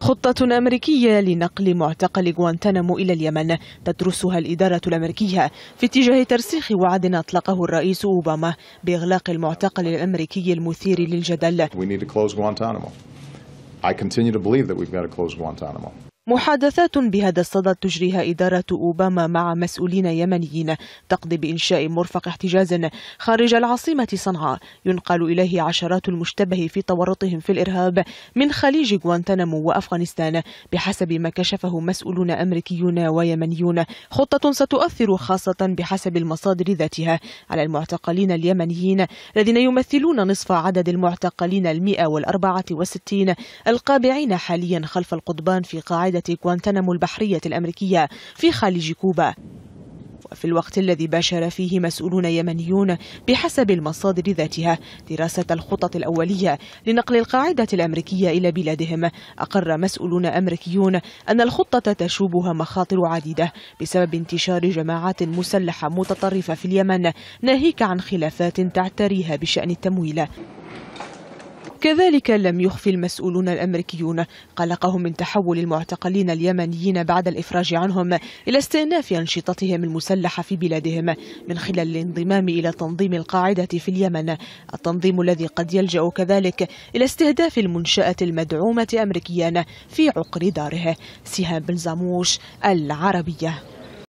خطة أمريكية لنقل معتقل غوانتنامو إلى اليمن تدرسها الإدارة الأمريكية في اتجاه ترسيخ وعد أطلقه الرئيس أوباما بإغلاق المعتقل الأمريكي المثير للجدل. We need to close I continue to believe that we've got to close محادثات بهذا الصدد تجريها إدارة أوباما مع مسؤولين يمنيين تقضي بإنشاء مرفق احتجاز خارج العاصمة صنعاء ينقل إليه عشرات المشتبه في تورطهم في الإرهاب من خليج غوانتنامو وأفغانستان بحسب ما كشفه مسؤولون أمريكيون ويمنيون خطة ستؤثر خاصة بحسب المصادر ذاتها على المعتقلين اليمنيين الذين يمثلون نصف عدد المعتقلين المئة والأربعة والستين القابعين حاليا خلف القضبان في قاعدة قاعدة غوانتنامو البحرية الأمريكية في خليج كوبا وفي الوقت الذي باشر فيه مسؤولون يمنيون بحسب المصادر ذاتها دراسة الخطط الأولية لنقل القاعدة الأمريكية إلى بلادهم أقر مسؤولون أمريكيون أن الخطة تشوبها مخاطر عديدة بسبب انتشار جماعات مسلحة متطرفة في اليمن ناهيك عن خلافات تعتريها بشأن التمويل كذلك لم يخفي المسؤولون الأمريكيون قلقهم من تحول المعتقلين اليمنيين بعد الإفراج عنهم إلى استئناف أنشطتهم المسلحة في بلادهم من خلال الانضمام إلى تنظيم القاعدة في اليمن التنظيم الذي قد يلجأ كذلك إلى استهداف المنشأة المدعومة أمريكيا في عقر داره سهام بن زاموش العربية